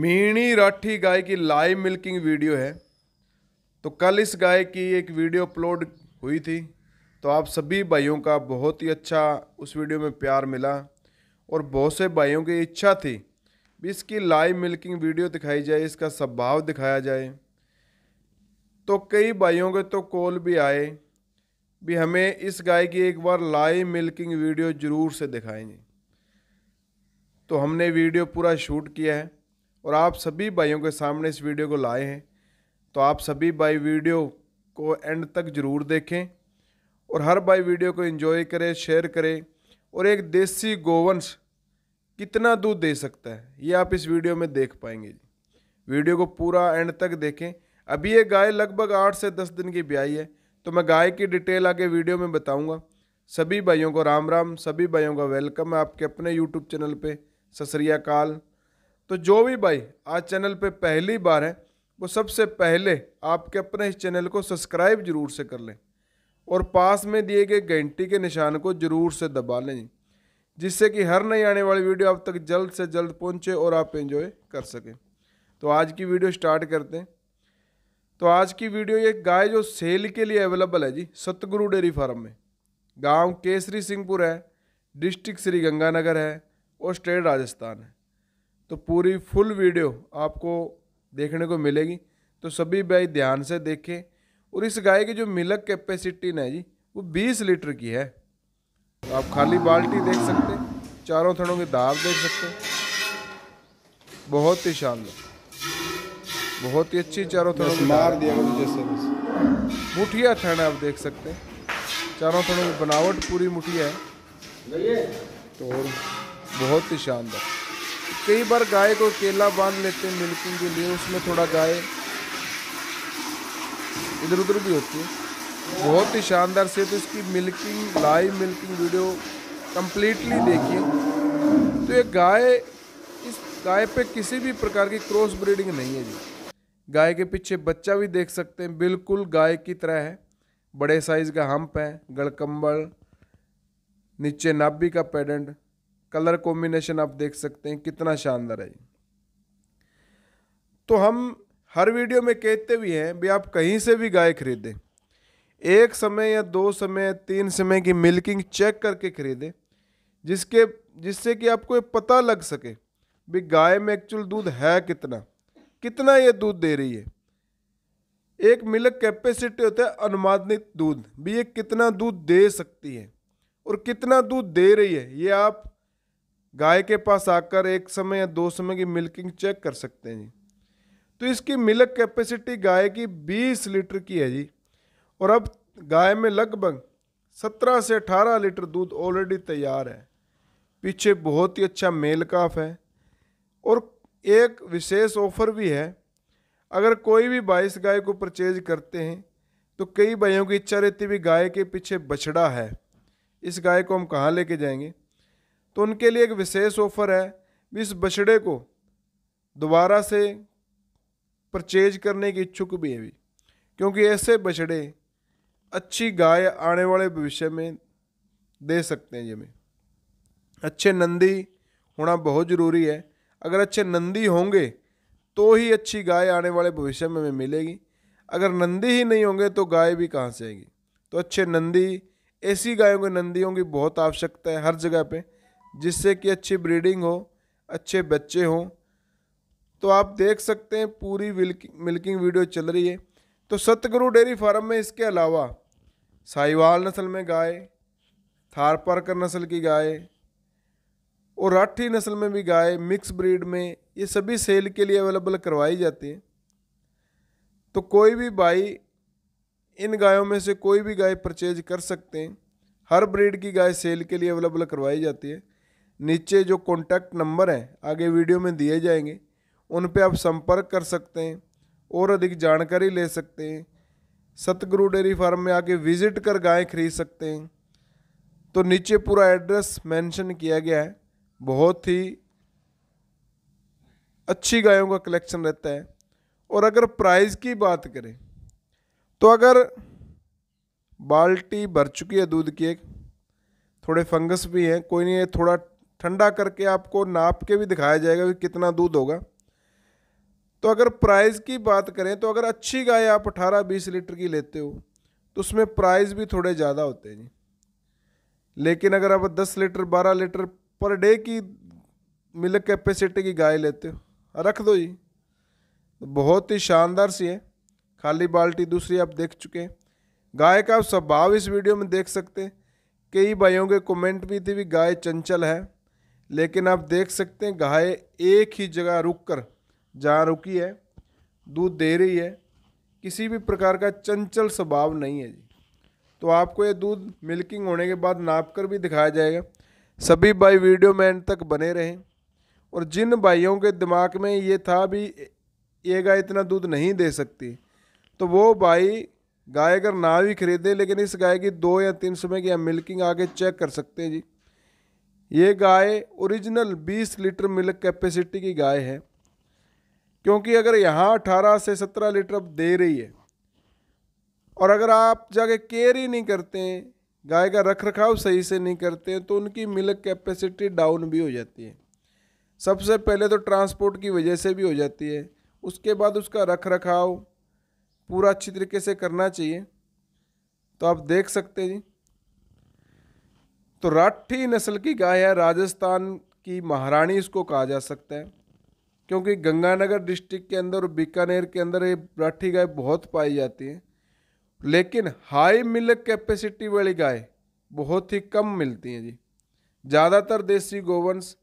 मीणी राठी गाय की live milking video है तो कल इस गाय की एक वीडियो अपलोड हुई थी तो आप सभी भाइयों का बहुत ही अच्छा उस वीडियो में प्यार मिला और बहुत से भाइयों की इच्छा थी इसकी लाइव मिल्किंग वीडियो दिखाई जाए इसका स्वभाव दिखाया जाए तो कई भाइयों के तो कॉल भी आए भी हमें इस गाय की एक बार लाइव मिल्किंग वीडियो ज़रूर से दिखाएंगे तो हमने वीडियो पूरा शूट किया है और आप सभी भाइयों के सामने इस वीडियो को लाए हैं तो आप सभी भाई वीडियो को एंड तक ज़रूर देखें और हर भाई वीडियो को एंजॉय करें शेयर करें और एक देसी गोवंश कितना दूध दे सकता है ये आप इस वीडियो में देख पाएंगे जी वीडियो को पूरा एंड तक देखें अभी ये गाय लगभग आठ से दस दिन की ब्याई है तो मैं गाय की डिटेल आगे वीडियो में बताऊंगा सभी भाइयों को राम राम सभी भाइयों का वेलकम है आपके अपने यूट्यूब चैनल पे सत तो जो भी भाई आज चैनल पे पहली बार है वो सबसे पहले आपके अपने इस चैनल को सब्सक्राइब जरूर से कर लें और पास में दिए गए घंटी के निशान को ज़रूर से दबा लें जिससे कि हर नई आने वाली वीडियो आप तक जल्द से जल्द पहुंचे और आप एंजॉय कर सकें तो आज की वीडियो स्टार्ट करते हैं तो आज की वीडियो ये गाय जो सेल के लिए अवेलेबल है जी सतगुरु डेयरी फार्म में गांव केसरी सिंहपुर है डिस्ट्रिक्ट श्रीगंगानगर है और स्टेट राजस्थान है तो पूरी फुल वीडियो आपको देखने को मिलेगी तो सभी भाई ध्यान से देखें और इस गाय की जो मिलक कैपेसिटी ना जी वो 20 लीटर की है तो आप खाली बाल्टी देख सकते हैं चारों थड़ों के दाब देख सकते हैं बहुत ही शानदार बहुत ही अच्छी चारों थड़ों की मार दिया जैसे मुठिया थन आप देख सकते हैं चारों थड़ों की बनावट पूरी मुठिया है तो बहुत ही शानदार कई बार गाय को केला बांध लेते हैं मिल्किंग के लिए उसमें थोड़ा गाय इधर उधर भी होती है बहुत ही शानदार से तो इसकी milking live milking video completely देखिए तो ये गाय इस गाय पे किसी भी प्रकार की क्रॉस ब्रीडिंग नहीं है जी गाय के पीछे बच्चा भी देख सकते हैं बिल्कुल गाय की तरह है बड़े साइज़ का हम्प है गड़कम्बल नीचे नाभी का पेडेंट कलर कॉम्बिनेशन आप देख सकते हैं कितना शानदार है तो हम हर वीडियो में कहते भी हैं भी आप कहीं से भी गाय खरीदें एक समय या दो समय या तीन समय की मिल्किंग चेक करके खरीदें जिसके जिससे कि आपको ये पता लग सके भी गाय में एक्चुअल दूध है कितना कितना ये दूध दे रही है एक मिल्क कैपेसिटी होता है अनुमानित दूध भी ये कितना दूध दे सकती है और कितना दूध दे रही है ये आप गाय के पास आकर एक समय या दो समय की मिल्किंग चेक कर सकते हैं जी तो इसकी मिल्क कैपेसिटी गाय की 20 लीटर की है जी और अब गाय में लगभग 17 से 18 लीटर दूध ऑलरेडी तैयार है पीछे बहुत ही अच्छा मेल काफ है और एक विशेष ऑफर भी है अगर कोई भी बाईस गाय को परचेज करते हैं तो कई भाइयों की इच्छा रहती भी गाय के पीछे बछड़ा है इस गाय को हम कहाँ लेके जाएंगे तो उनके लिए एक विशेष ऑफ़र है भी इस बछड़े को दोबारा से परचेज करने की इच्छुक भी है भी क्योंकि ऐसे बछड़े अच्छी गाय आने वाले भविष्य में दे सकते हैं जमें अच्छे नंदी होना बहुत ज़रूरी है अगर अच्छे नंदी होंगे तो ही अच्छी गाय आने वाले भविष्य में हमें मिलेगी अगर नंदी ही नहीं होंगे तो गाय भी कहाँ से आएगी तो अच्छे नंदी ऐसी गायों के नंदियों की बहुत आवश्यकता है हर जगह पे जिससे कि अच्छी ब्रीडिंग हो अच्छे बच्चे हों तो आप देख सकते हैं पूरी मिल्किंग वीडियो चल रही है तो सतगुरु डेयरी फार्म में इसके अलावा साहिवाल नस्ल में गाय थारपारकर नस्ल की गाय और राठी नस्ल में भी गाय मिक्स ब्रीड में ये सभी सेल के लिए अवेलेबल करवाई जाती है तो कोई भी भाई इन गायों में से कोई भी गाय परचेज कर सकते हैं हर ब्रीड की गाय सेल के लिए अवेलेबल करवाई जाती है नीचे जो कॉन्टैक्ट नंबर हैं आगे वीडियो में दिए जाएंगे उन पे आप संपर्क कर सकते हैं और अधिक जानकारी ले सकते हैं सतगुरु डेयरी फार्म में आके विज़िट कर गाय खरीद सकते हैं तो नीचे पूरा एड्रेस मेंशन किया गया है बहुत ही अच्छी गायों का कलेक्शन रहता है और अगर प्राइस की बात करें तो अगर बाल्टी भर चुकी है दूध की एक थोड़े फंगस भी हैं कोई नहीं है थोड़ा ठंडा करके आपको नाप के भी दिखाया जाएगा कि कितना दूध होगा तो अगर प्राइस की बात करें तो अगर अच्छी गाय आप 18-20 लीटर की लेते हो तो उसमें प्राइस भी थोड़े ज़्यादा होते हैं जी लेकिन अगर आप 10 लीटर 12 लीटर पर डे की मिल्क कैपेसिटी की गाय लेते हो रख दो जी तो बहुत ही शानदार सी है खाली बाल्टी दूसरी आप देख चुके हैं गाय का आप स्वभाव इस वीडियो में देख सकते हैं कई भाइयों के कमेंट भी थे भी गाय चंचल है लेकिन आप देख सकते हैं गाय एक ही जगह रुक कर जहाँ रुकी है दूध दे रही है किसी भी प्रकार का चंचल स्वभाव नहीं है जी तो आपको ये दूध मिल्किंग होने के बाद नाप कर भी दिखाया जाएगा सभी भाई वीडियो में एंड तक बने रहें और जिन भाइयों के दिमाग में ये था भी ये गाय इतना दूध नहीं दे सकती तो वो भाई गाय अगर ना भी खरीदे लेकिन इस गाय की दो या तीन समय की की मिल्किंग आके चेक कर सकते हैं जी ये गाय ओरिजिनल 20 लीटर मिल्क कैपेसिटी की गाय है क्योंकि अगर यहाँ 18 से 17 लीटर अब दे रही है और अगर आप जाके केयर ही नहीं करते हैं गाय का रख रखाव सही से नहीं करते हैं तो उनकी मिल्क कैपेसिटी डाउन भी हो जाती है सबसे पहले तो ट्रांसपोर्ट की वजह से भी हो जाती है उसके बाद उसका रख रखाव पूरा अच्छी तरीके से करना चाहिए तो आप देख सकते हैं जी तो राठी नस्ल की गाय है राजस्थान की महारानी इसको कहा जा सकता है क्योंकि गंगानगर डिस्ट्रिक्ट के अंदर और बीकानेर के अंदर ये राठी गाय बहुत पाई जाती है लेकिन हाई मिल्क कैपेसिटी वाली गाय बहुत ही कम मिलती हैं जी ज़्यादातर देसी गोवंश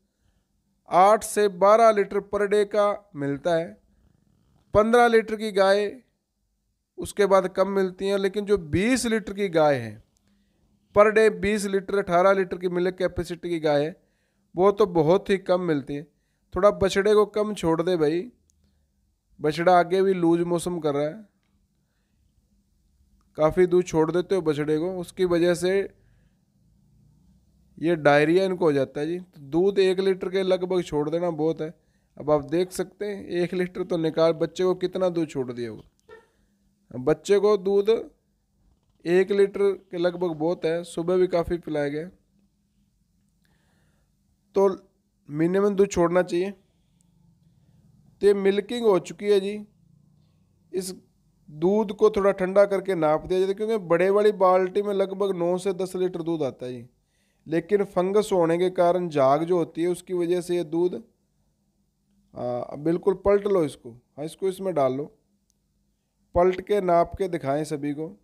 आठ से बारह लीटर पर डे का मिलता है पंद्रह लीटर की गाय उसके बाद कम मिलती हैं लेकिन जो बीस लीटर की गाय है पर डे 20 लीटर 18 लीटर की मिल्क कैपेसिटी की गाय है वो तो बहुत ही कम मिलती है थोड़ा बछड़े को कम छोड़ दे भाई बछड़ा आगे भी लूज मौसम कर रहा है काफ़ी दूध छोड़ देते हो बछड़े को उसकी वजह से ये डायरिया इनको हो जाता है जी तो दूध एक लीटर के लगभग छोड़ देना बहुत है अब आप देख सकते हैं एक लीटर तो निकाल बच्चे को कितना दूध छोड़ दिया होगा बच्चे को दूध एक लीटर के लगभग बहुत है सुबह भी काफ़ी पिलाए गए तो मिनिमम दूध छोड़ना चाहिए तो मिल्किंग हो चुकी है जी इस दूध को थोड़ा ठंडा करके नाप दिया जाता है क्योंकि बड़े वाली बाल्टी में लगभग नौ से दस लीटर दूध आता है जी लेकिन फंगस होने के कारण जाग जो होती है उसकी वजह से ये दूध बिल्कुल पलट लो इसको हाँ इसको इसमें डाल लो पलट के नाप के दिखाएं सभी को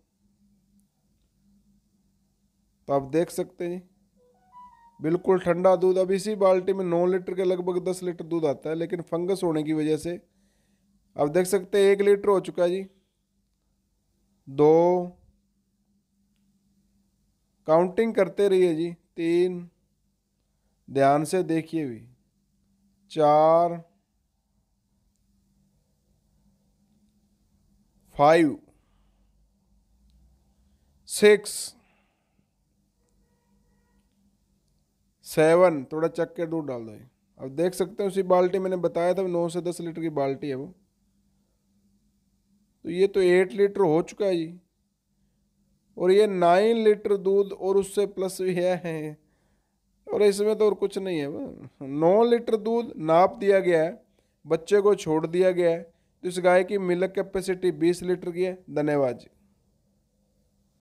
तो आप देख सकते हैं जी बिल्कुल ठंडा दूध अब इसी बाल्टी में नौ लीटर के लगभग दस लीटर दूध आता है लेकिन फंगस होने की वजह से आप देख सकते हैं एक लीटर हो चुका है जी दो काउंटिंग करते रहिए जी तीन ध्यान से देखिए भी चार फाइव सिक्स सेवन थोड़ा चक के दूध डाल दो अब देख सकते हैं उसी बाल्टी मैंने बताया था नौ से दस लीटर की बाल्टी है वो तो ये तो एट लीटर हो चुका है जी और ये नाइन लीटर दूध और उससे प्लस भी है, है। और इसमें तो और कुछ नहीं है वो नौ लीटर दूध नाप दिया गया है बच्चे को छोड़ दिया गया है तो इस गाय की मिल्क कैपेसिटी बीस लीटर की है धन्यवाद जी